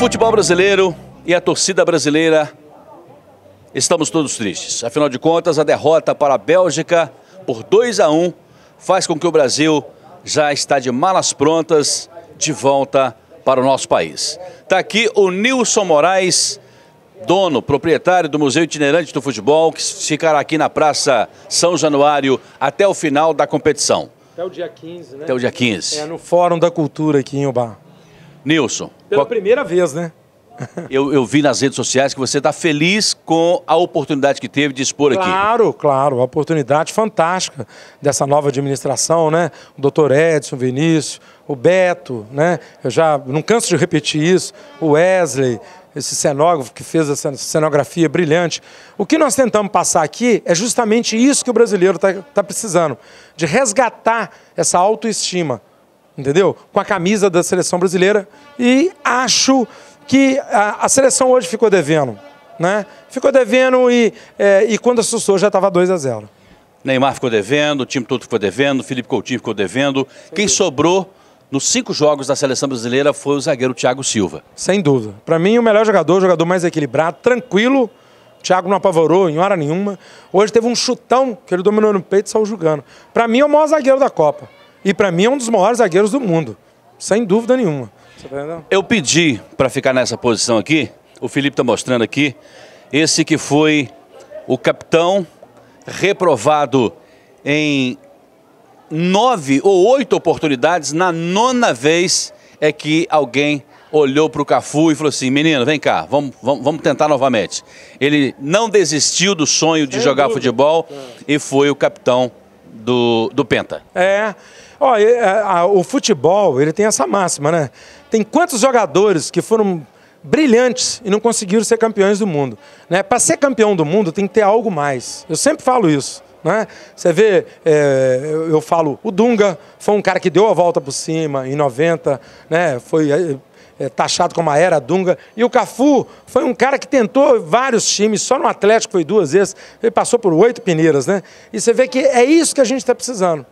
futebol brasileiro e a torcida brasileira estamos todos tristes. Afinal de contas, a derrota para a Bélgica por 2 a 1 faz com que o Brasil já está de malas prontas de volta para o nosso país. Está aqui o Nilson Moraes, dono, proprietário do Museu Itinerante do Futebol, que ficará aqui na Praça São Januário até o final da competição. Até o dia 15, né? Até o dia 15. É, no Fórum da Cultura aqui em Ubá. Nilson. Pela qual... primeira vez, né? eu, eu, vi nas redes sociais que você está feliz com a oportunidade que teve de expor claro, aqui. Claro, claro, a oportunidade fantástica dessa nova administração, né? O doutor Edson, o Vinícius, o Beto, né? Eu já não canso de repetir isso, o Wesley, esse cenógrafo que fez essa cenografia brilhante. O que nós tentamos passar aqui é justamente isso que o brasileiro está tá precisando, de resgatar essa autoestima entendeu? Com a camisa da seleção brasileira. E acho que a, a seleção hoje ficou devendo. Né? Ficou devendo e, é, e quando assustou já estava 2 a 0 Neymar ficou devendo, o time todo ficou devendo, Felipe Coutinho ficou devendo. Sem Quem dúvida. sobrou nos cinco jogos da seleção brasileira foi o zagueiro Thiago Silva. Sem dúvida. Para mim, o melhor jogador, o jogador mais equilibrado, tranquilo. O Thiago não apavorou em hora nenhuma. Hoje teve um chutão que ele dominou no peito e saiu jogando. Para mim, é o maior zagueiro da Copa. E para mim é um dos maiores zagueiros do mundo, sem dúvida nenhuma. Tá Eu pedi para ficar nessa posição aqui, o Felipe está mostrando aqui, esse que foi o capitão reprovado em nove ou oito oportunidades, na nona vez é que alguém olhou para o Cafu e falou assim, menino, vem cá, vamos, vamos, vamos tentar novamente. Ele não desistiu do sonho de Sem jogar dúvida. futebol é. e foi o capitão do, do Penta. É. Ó, é, o futebol, ele tem essa máxima, né? Tem quantos jogadores que foram brilhantes e não conseguiram ser campeões do mundo. Né? Para ser campeão do mundo tem que ter algo mais. Eu sempre falo isso. Né? Você vê, é, eu, eu, falo, o Dunga foi um cara que deu a volta por cima em 90, né? foi é, é, taxado como a era Dunga. E o Cafu foi um cara que tentou vários times, só no Atlético foi duas vezes, ele passou por oito peneiras, né? E você vê que é isso que a gente está precisando,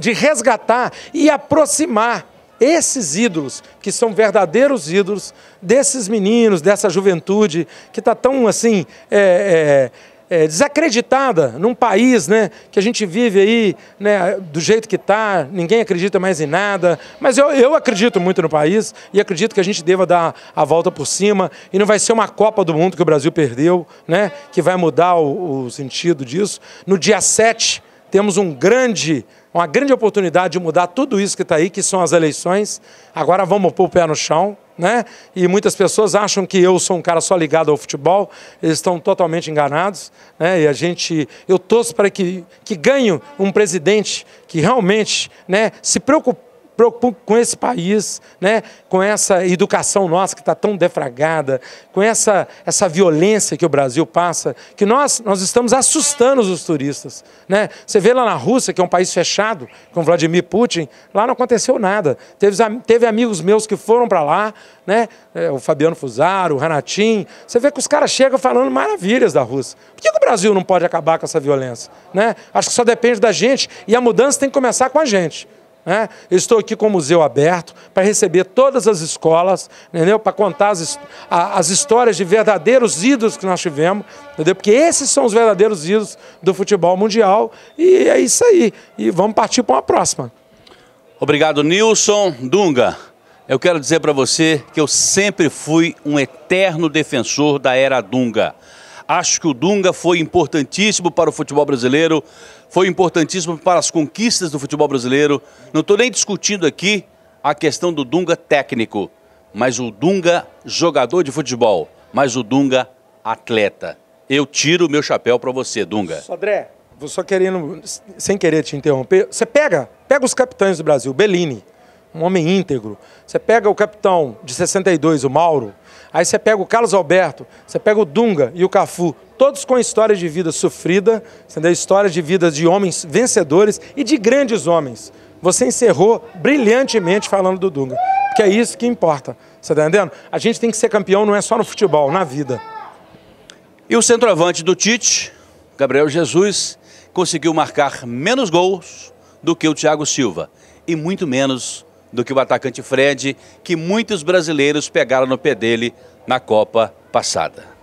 de resgatar e aproximar esses ídolos, que são verdadeiros ídolos, desses meninos, dessa juventude, que está tão assim. É, é, é, desacreditada num país né, que a gente vive aí né, do jeito que está, ninguém acredita mais em nada. Mas eu, eu acredito muito no país e acredito que a gente deva dar a volta por cima e não vai ser uma Copa do Mundo que o Brasil perdeu, né, que vai mudar o, o sentido disso. No dia 7, temos um grande uma grande oportunidade de mudar tudo isso que está aí, que são as eleições. Agora vamos pôr o pé no chão, né? E muitas pessoas acham que eu sou um cara só ligado ao futebol, eles estão totalmente enganados, né? E a gente, eu torço para que, que ganhe um presidente que realmente, né, se preocupe preocupam com esse país, né? com essa educação nossa que está tão defragada, com essa, essa violência que o Brasil passa, que nós, nós estamos assustando os turistas. Né? Você vê lá na Rússia, que é um país fechado, com Vladimir Putin, lá não aconteceu nada. Teve, teve amigos meus que foram para lá, né? É, o Fabiano Fusaro, o Ranatim, você vê que os caras chegam falando maravilhas da Rússia. Por que, que o Brasil não pode acabar com essa violência? Né? Acho que só depende da gente e a mudança tem que começar com a gente. Né? Eu estou aqui com o museu aberto para receber todas as escolas, entendeu? para contar as, as histórias de verdadeiros ídolos que nós tivemos, entendeu? porque esses são os verdadeiros ídolos do futebol mundial e é isso aí. E vamos partir para uma próxima. Obrigado, Nilson Dunga. Eu quero dizer para você que eu sempre fui um eterno defensor da era Dunga. Acho que o Dunga foi importantíssimo para o futebol brasileiro, foi importantíssimo para as conquistas do futebol brasileiro. Não estou nem discutindo aqui a questão do Dunga técnico, mas o Dunga jogador de futebol, mas o Dunga atleta. Eu tiro o meu chapéu para você, Dunga. Sodré, vou só querendo, sem querer te interromper, você pega, pega os capitães do Brasil, Bellini, um homem íntegro. Você pega o capitão de 62, o Mauro, aí você pega o Carlos Alberto, você pega o Dunga e o Cafu, todos com histórias de vida sofrida, sendo histórias de vida de homens vencedores e de grandes homens. Você encerrou brilhantemente falando do Dunga, que é isso que importa. Você está entendendo? A gente tem que ser campeão não é só no futebol, na vida. E o centroavante do Tite, Gabriel Jesus, conseguiu marcar menos gols do que o Thiago Silva e muito menos do que o atacante Fred, que muitos brasileiros pegaram no pé dele na Copa passada.